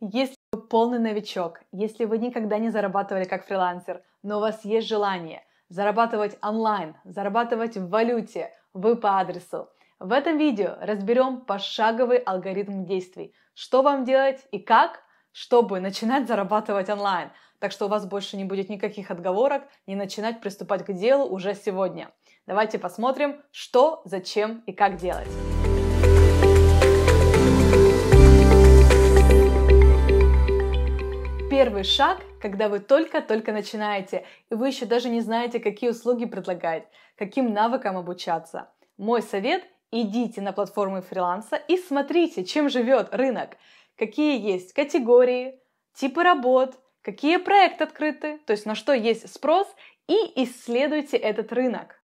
Если вы полный новичок, если вы никогда не зарабатывали как фрилансер, но у вас есть желание зарабатывать онлайн, зарабатывать в валюте, вы по адресу. В этом видео разберем пошаговый алгоритм действий, что вам делать и как, чтобы начинать зарабатывать онлайн. Так что у вас больше не будет никаких отговорок не начинать приступать к делу уже сегодня. Давайте посмотрим, что, зачем и как делать. первый шаг, когда вы только-только начинаете, и вы еще даже не знаете, какие услуги предлагать, каким навыкам обучаться. Мой совет – идите на платформы фриланса и смотрите, чем живет рынок, какие есть категории, типы работ, какие проекты открыты, то есть на что есть спрос, и исследуйте этот рынок.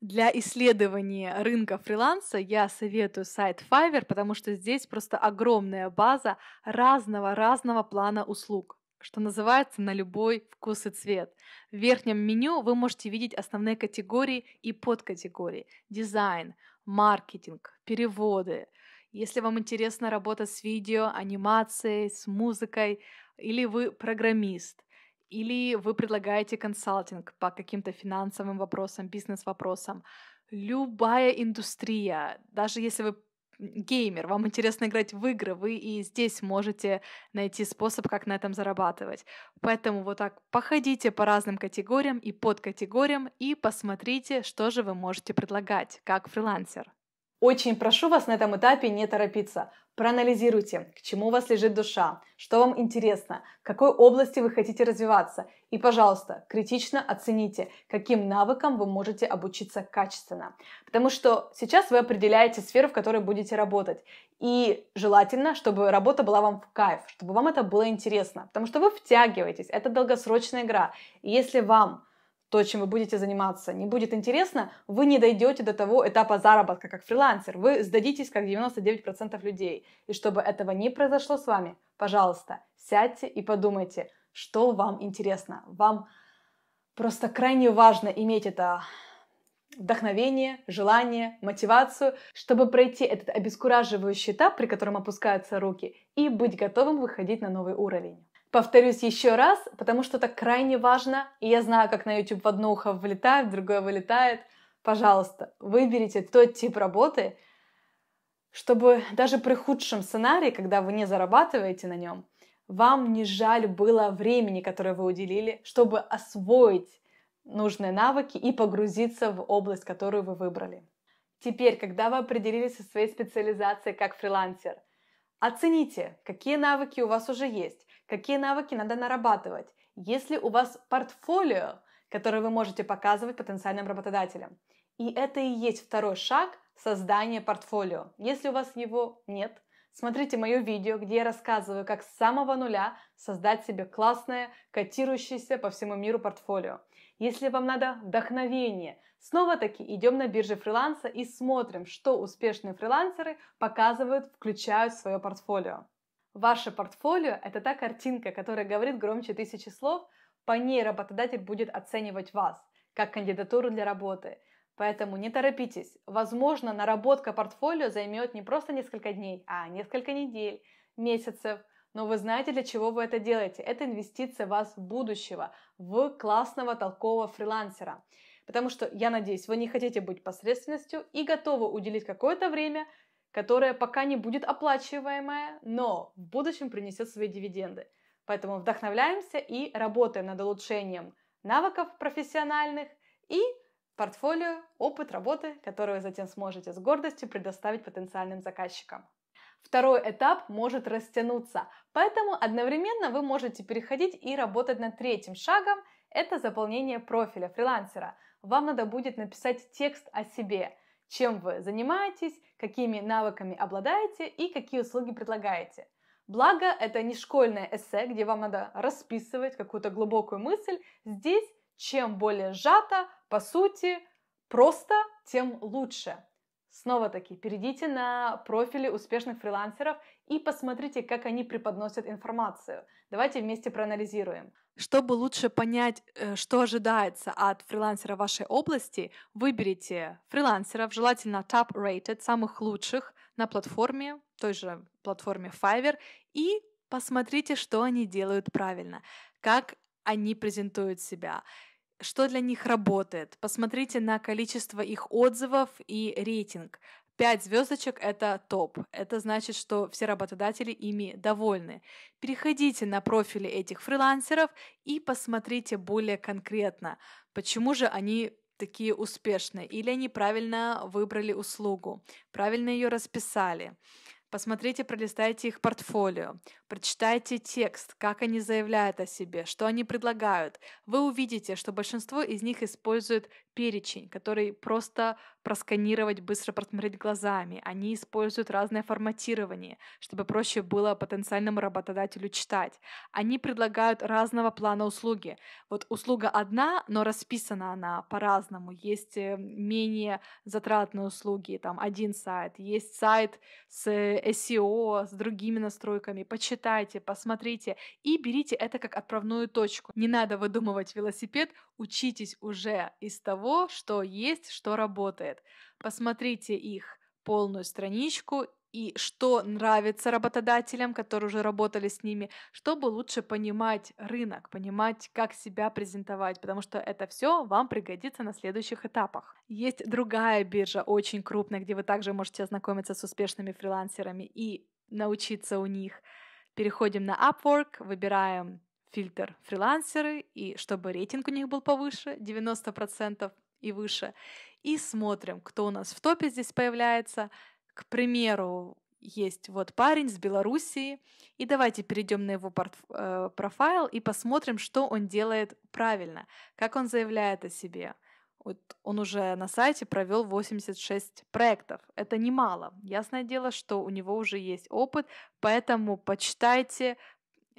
Для исследования рынка фриланса я советую сайт Fiverr, потому что здесь просто огромная база разного-разного плана услуг что называется, на любой вкус и цвет. В верхнем меню вы можете видеть основные категории и подкатегории. Дизайн, маркетинг, переводы. Если вам интересна работа с видео, анимацией, с музыкой, или вы программист, или вы предлагаете консалтинг по каким-то финансовым вопросам, бизнес-вопросам, любая индустрия, даже если вы геймер, вам интересно играть в игры, вы и здесь можете найти способ, как на этом зарабатывать. Поэтому вот так походите по разным категориям и под категориям и посмотрите, что же вы можете предлагать как фрилансер. Очень прошу вас на этом этапе не торопиться. Проанализируйте, к чему у вас лежит душа, что вам интересно, в какой области вы хотите развиваться. И, пожалуйста, критично оцените, каким навыкам вы можете обучиться качественно. Потому что сейчас вы определяете сферу, в которой будете работать. И желательно, чтобы работа была вам в кайф, чтобы вам это было интересно. Потому что вы втягиваетесь, это долгосрочная игра. И если вам то, чем вы будете заниматься, не будет интересно, вы не дойдете до того этапа заработка, как фрилансер. Вы сдадитесь, как 99% людей. И чтобы этого не произошло с вами, пожалуйста, сядьте и подумайте, что вам интересно. Вам просто крайне важно иметь это вдохновение, желание, мотивацию, чтобы пройти этот обескураживающий этап, при котором опускаются руки, и быть готовым выходить на новый уровень. Повторюсь еще раз, потому что это крайне важно, и я знаю, как на YouTube в одно ухо влетает, в другое вылетает. Пожалуйста, выберите тот тип работы, чтобы даже при худшем сценарии, когда вы не зарабатываете на нем, вам не жаль было времени, которое вы уделили, чтобы освоить нужные навыки и погрузиться в область, которую вы выбрали. Теперь, когда вы определились со своей специализацией как фрилансер, оцените, какие навыки у вас уже есть, какие навыки надо нарабатывать, есть ли у вас портфолио, которое вы можете показывать потенциальным работодателям. И это и есть второй шаг создания портфолио. Если у вас его нет, смотрите мое видео, где я рассказываю, как с самого нуля создать себе классное, котирующееся по всему миру портфолио. Если вам надо вдохновение, снова-таки идем на бирже фриланса и смотрим, что успешные фрилансеры показывают, включают в свое портфолио. Ваше портфолио – это та картинка, которая говорит громче тысячи слов, по ней работодатель будет оценивать вас как кандидатуру для работы. Поэтому не торопитесь. Возможно, наработка портфолио займет не просто несколько дней, а несколько недель, месяцев. Но вы знаете, для чего вы это делаете. Это инвестиция в вас в будущего, в классного, толкового фрилансера. Потому что, я надеюсь, вы не хотите быть посредственностью и готовы уделить какое-то время которая пока не будет оплачиваемая, но в будущем принесет свои дивиденды. Поэтому вдохновляемся и работаем над улучшением навыков профессиональных и портфолио, опыт работы, который вы затем сможете с гордостью предоставить потенциальным заказчикам. Второй этап может растянуться, поэтому одновременно вы можете переходить и работать над третьим шагом – это заполнение профиля фрилансера. Вам надо будет написать текст о себе – чем вы занимаетесь, какими навыками обладаете и какие услуги предлагаете. Благо, это не школьное эссе, где вам надо расписывать какую-то глубокую мысль. Здесь чем более сжато, по сути, просто, тем лучше. Снова-таки, перейдите на профили успешных фрилансеров и посмотрите, как они преподносят информацию. Давайте вместе проанализируем. Чтобы лучше понять, э, что ожидается от фрилансера вашей области, выберите фрилансеров, желательно top-rated, самых лучших на платформе, той же платформе Fiverr, и посмотрите, что они делают правильно, как они презентуют себя что для них работает. Посмотрите на количество их отзывов и рейтинг. Пять звездочек — это топ. Это значит, что все работодатели ими довольны. Переходите на профили этих фрилансеров и посмотрите более конкретно, почему же они такие успешные, или они правильно выбрали услугу, правильно ее расписали. Посмотрите, пролистайте их портфолио, прочитайте текст, как они заявляют о себе, что они предлагают. Вы увидите, что большинство из них используют перечень, который просто просканировать, быстро просмотреть глазами. Они используют разное форматирование, чтобы проще было потенциальному работодателю читать. Они предлагают разного плана услуги. Вот услуга одна, но расписана она по-разному. Есть э, менее затратные услуги, там один сайт, есть сайт с э, SEO, с другими настройками. Почитайте, посмотрите и берите это как отправную точку. Не надо выдумывать велосипед, учитесь уже из того, что есть, что работает. Посмотрите их полную страничку и что нравится работодателям, которые уже работали с ними, чтобы лучше понимать рынок, понимать, как себя презентовать, потому что это все вам пригодится на следующих этапах. Есть другая биржа, очень крупная, где вы также можете ознакомиться с успешными фрилансерами и научиться у них. Переходим на Upwork, выбираем фильтр фрилансеры, и чтобы рейтинг у них был повыше, 90% и выше, и смотрим, кто у нас в топе здесь появляется, к примеру, есть вот парень с Белоруссии, и давайте перейдем на его э, профайл и посмотрим, что он делает правильно, как он заявляет о себе. Вот он уже на сайте провел 86 проектов. Это немало. Ясное дело, что у него уже есть опыт, поэтому почитайте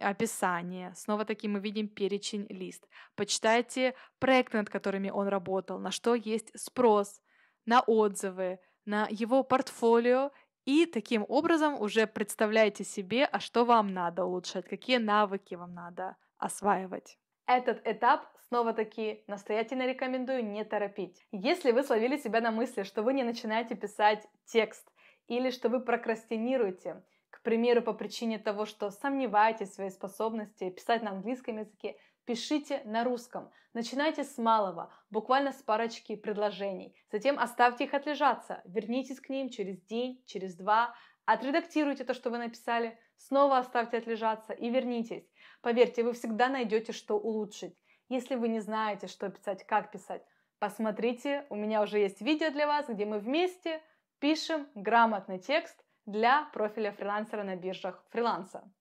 описание. Снова-таки мы видим перечень лист. Почитайте проекты, над которыми он работал, на что есть спрос, на отзывы, на его портфолио и таким образом уже представляете себе, а что вам надо улучшать, какие навыки вам надо осваивать. Этот этап снова-таки настоятельно рекомендую не торопить. Если вы словили себя на мысли, что вы не начинаете писать текст или что вы прокрастинируете, к примеру, по причине того, что сомневаетесь в своей способности писать на английском языке пишите на русском. Начинайте с малого, буквально с парочки предложений. Затем оставьте их отлежаться, вернитесь к ним через день, через два, отредактируйте то, что вы написали, снова оставьте отлежаться и вернитесь. Поверьте, вы всегда найдете, что улучшить. Если вы не знаете, что писать, как писать, посмотрите, у меня уже есть видео для вас, где мы вместе пишем грамотный текст для профиля фрилансера на биржах фриланса.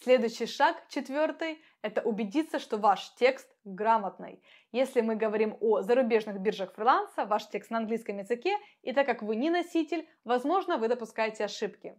Следующий шаг, четвертый, это убедиться, что ваш текст грамотный. Если мы говорим о зарубежных биржах фриланса, ваш текст на английском языке, и так как вы не носитель, возможно, вы допускаете ошибки.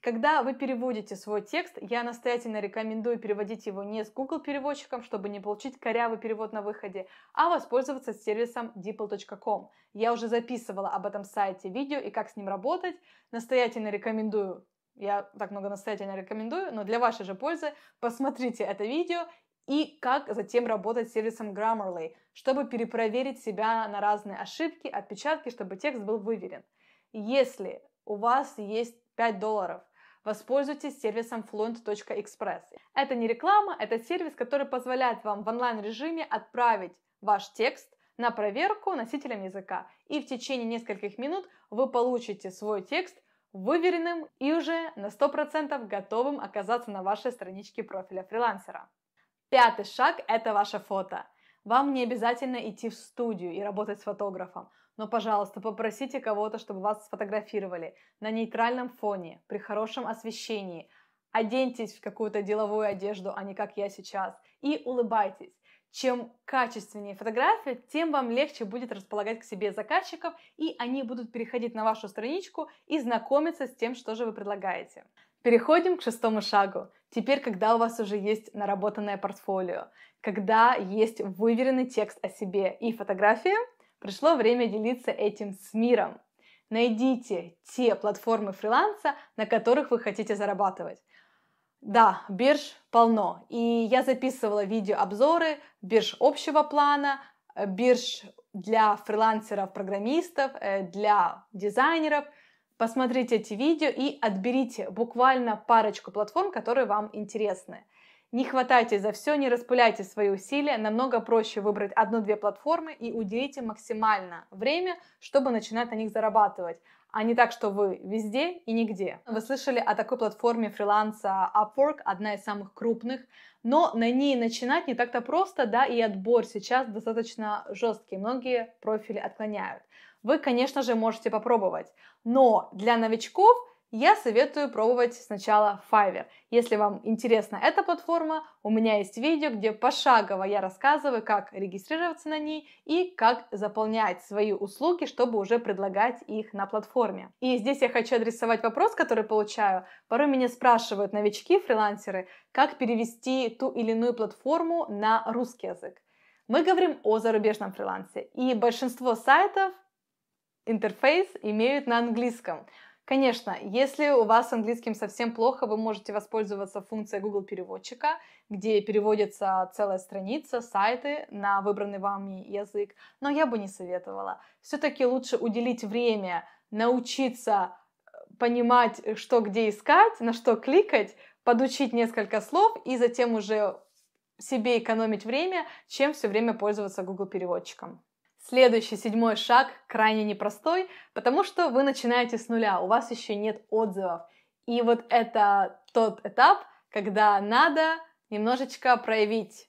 Когда вы переводите свой текст, я настоятельно рекомендую переводить его не с Google переводчиком, чтобы не получить корявый перевод на выходе, а воспользоваться сервисом deeple.com. Я уже записывала об этом сайте видео и как с ним работать. Настоятельно рекомендую я так много настоятельно рекомендую, но для вашей же пользы посмотрите это видео и как затем работать с сервисом Grammarly, чтобы перепроверить себя на разные ошибки, отпечатки, чтобы текст был выверен. Если у вас есть 5 долларов, воспользуйтесь сервисом fluent.express. Это не реклама, это сервис, который позволяет вам в онлайн-режиме отправить ваш текст на проверку носителям языка. И в течение нескольких минут вы получите свой текст выверенным и уже на 100% готовым оказаться на вашей страничке профиля фрилансера. Пятый шаг – это ваше фото. Вам не обязательно идти в студию и работать с фотографом, но, пожалуйста, попросите кого-то, чтобы вас сфотографировали на нейтральном фоне, при хорошем освещении. Оденьтесь в какую-то деловую одежду, а не как я сейчас, и улыбайтесь. Чем качественнее фотография, тем вам легче будет располагать к себе заказчиков, и они будут переходить на вашу страничку и знакомиться с тем, что же вы предлагаете. Переходим к шестому шагу. Теперь, когда у вас уже есть наработанное портфолио, когда есть выверенный текст о себе и фотография, пришло время делиться этим с миром. Найдите те платформы фриланса, на которых вы хотите зарабатывать. Да, бирж полно. И я записывала видеообзоры бирж общего плана, э, бирж для фрилансеров-программистов, э, для дизайнеров. Посмотрите эти видео и отберите буквально парочку платформ, которые вам интересны. Не хватайте за все, не распыляйте свои усилия. Намного проще выбрать одну-две платформы и уделите максимально время, чтобы начинать на них зарабатывать а не так, что вы везде и нигде. Вы слышали о такой платформе фриланса Upwork, одна из самых крупных, но на ней начинать не так-то просто, да, и отбор сейчас достаточно жесткий, многие профили отклоняют. Вы, конечно же, можете попробовать, но для новичков я советую пробовать сначала Fiverr. Если вам интересна эта платформа, у меня есть видео, где пошагово я рассказываю, как регистрироваться на ней и как заполнять свои услуги, чтобы уже предлагать их на платформе. И здесь я хочу адресовать вопрос, который получаю. Порой меня спрашивают новички, фрилансеры, как перевести ту или иную платформу на русский язык. Мы говорим о зарубежном фрилансе, и большинство сайтов интерфейс имеют на английском. Конечно, если у вас с английским совсем плохо, вы можете воспользоваться функцией Google переводчика, где переводится целая страница, сайты на выбранный вами язык, но я бы не советовала. Все-таки лучше уделить время, научиться э, понимать, э, что где искать, на что кликать, подучить несколько слов и затем уже себе экономить время, чем все время пользоваться Google переводчиком. Следующий седьмой шаг крайне непростой, потому что вы начинаете с нуля, у вас еще нет отзывов. И вот это тот этап, когда надо немножечко проявить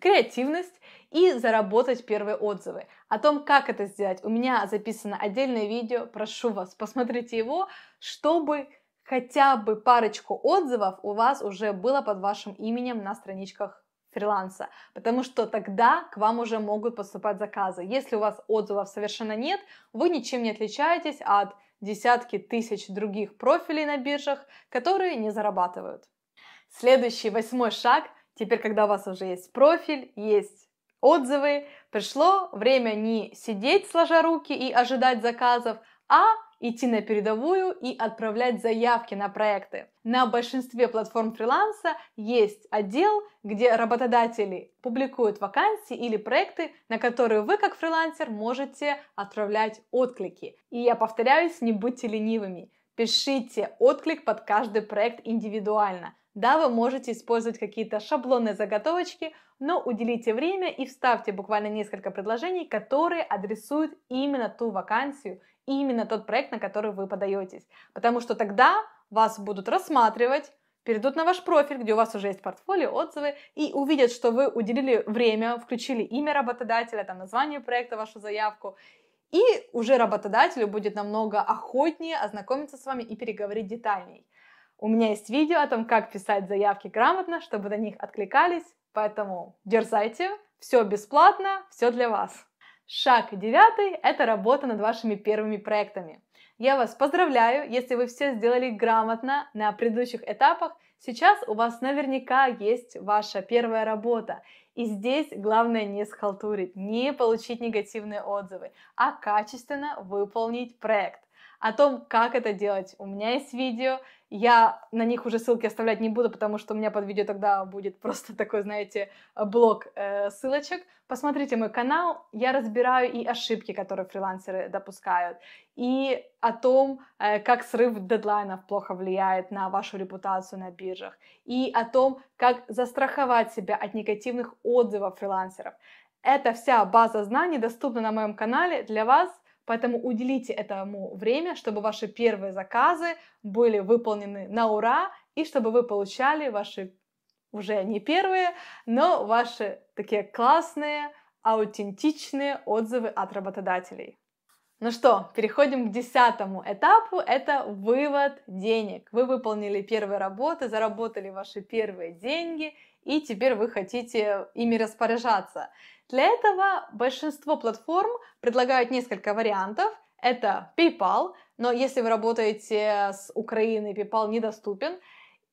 креативность и заработать первые отзывы. О том, как это сделать, у меня записано отдельное видео, прошу вас, посмотрите его, чтобы хотя бы парочку отзывов у вас уже было под вашим именем на страничках фриланса, потому что тогда к вам уже могут поступать заказы. Если у вас отзывов совершенно нет, вы ничем не отличаетесь от десятки тысяч других профилей на биржах, которые не зарабатывают. Следующий восьмой шаг, теперь когда у вас уже есть профиль, есть отзывы, пришло время не сидеть сложа руки и ожидать заказов, а идти на передовую и отправлять заявки на проекты. На большинстве платформ фриланса есть отдел, где работодатели публикуют вакансии или проекты, на которые вы, как фрилансер, можете отправлять отклики. И я повторяюсь, не будьте ленивыми. Пишите отклик под каждый проект индивидуально – да, вы можете использовать какие-то шаблонные заготовочки, но уделите время и вставьте буквально несколько предложений, которые адресуют именно ту вакансию, именно тот проект, на который вы подаетесь. Потому что тогда вас будут рассматривать, перейдут на ваш профиль, где у вас уже есть портфолио, отзывы, и увидят, что вы уделили время, включили имя работодателя, там, название проекта, вашу заявку, и уже работодателю будет намного охотнее ознакомиться с вами и переговорить детальней. У меня есть видео о том, как писать заявки грамотно, чтобы на них откликались, поэтому дерзайте, все бесплатно, все для вас. Шаг девятый – это работа над вашими первыми проектами. Я вас поздравляю, если вы все сделали грамотно на предыдущих этапах, сейчас у вас наверняка есть ваша первая работа. И здесь главное не схалтурить, не получить негативные отзывы, а качественно выполнить проект о том, как это делать. У меня есть видео, я на них уже ссылки оставлять не буду, потому что у меня под видео тогда будет просто такой, знаете, блок э, ссылочек. Посмотрите мой канал, я разбираю и ошибки, которые фрилансеры допускают, и о том, э, как срыв дедлайнов плохо влияет на вашу репутацию на биржах, и о том, как застраховать себя от негативных отзывов фрилансеров. Эта вся база знаний доступна на моем канале для вас Поэтому уделите этому время, чтобы ваши первые заказы были выполнены на ура и чтобы вы получали ваши уже не первые, но ваши такие классные, аутентичные отзывы от работодателей. Ну что, переходим к десятому этапу, это вывод денег. Вы выполнили первые работы, заработали ваши первые деньги, и теперь вы хотите ими распоряжаться. Для этого большинство платформ предлагают несколько вариантов. Это PayPal, но если вы работаете с Украины, PayPal недоступен.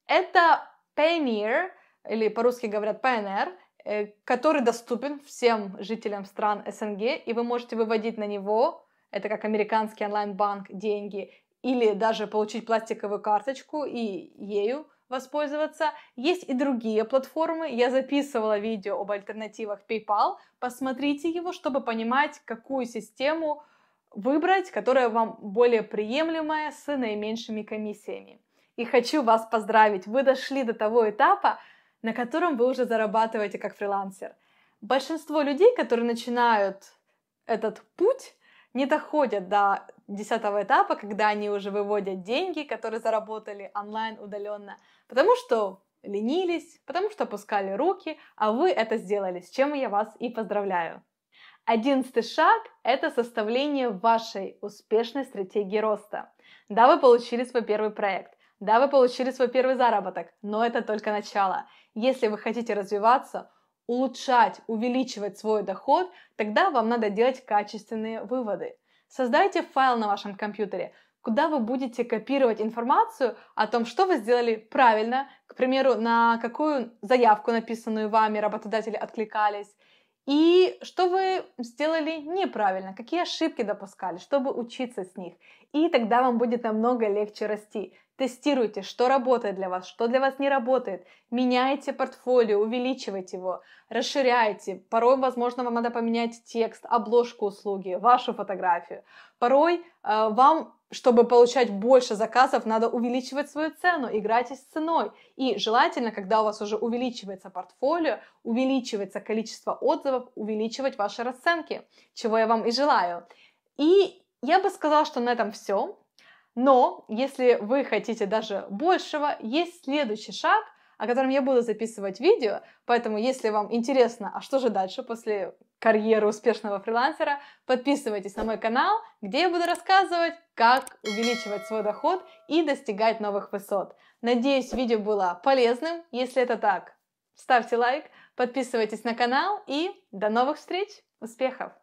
Это Payoneer, или по-русски говорят Payoneer, э, который доступен всем жителям стран СНГ, и вы можете выводить на него это как американский онлайн-банк, деньги, или даже получить пластиковую карточку и ею воспользоваться. Есть и другие платформы. Я записывала видео об альтернативах PayPal. Посмотрите его, чтобы понимать, какую систему выбрать, которая вам более приемлемая с наименьшими комиссиями. И хочу вас поздравить, вы дошли до того этапа, на котором вы уже зарабатываете как фрилансер. Большинство людей, которые начинают этот путь, не доходят до десятого этапа, когда они уже выводят деньги, которые заработали онлайн удаленно, потому что ленились, потому что опускали руки, а вы это сделали, с чем я вас и поздравляю. Одиннадцатый шаг – это составление вашей успешной стратегии роста. Да, вы получили свой первый проект, да, вы получили свой первый заработок, но это только начало. Если вы хотите развиваться – улучшать, увеличивать свой доход, тогда вам надо делать качественные выводы. Создайте файл на вашем компьютере, куда вы будете копировать информацию о том, что вы сделали правильно, к примеру, на какую заявку, написанную вами, работодатели откликались, и что вы сделали неправильно, какие ошибки допускали, чтобы учиться с них. И тогда вам будет намного легче расти. Тестируйте, что работает для вас, что для вас не работает. Меняйте портфолио, увеличивайте его, расширяйте. Порой, возможно, вам надо поменять текст, обложку услуги, вашу фотографию. Порой э, вам, чтобы получать больше заказов, надо увеличивать свою цену, играйте с ценой. И желательно, когда у вас уже увеличивается портфолио, увеличивается количество отзывов, увеличивать ваши расценки, чего я вам и желаю. И я бы сказала, что на этом все. Но если вы хотите даже большего, есть следующий шаг, о котором я буду записывать видео. Поэтому, если вам интересно, а что же дальше после карьеры успешного фрилансера, подписывайтесь на мой канал, где я буду рассказывать, как увеличивать свой доход и достигать новых высот. Надеюсь, видео было полезным. Если это так, ставьте лайк, подписывайтесь на канал и до новых встреч! Успехов!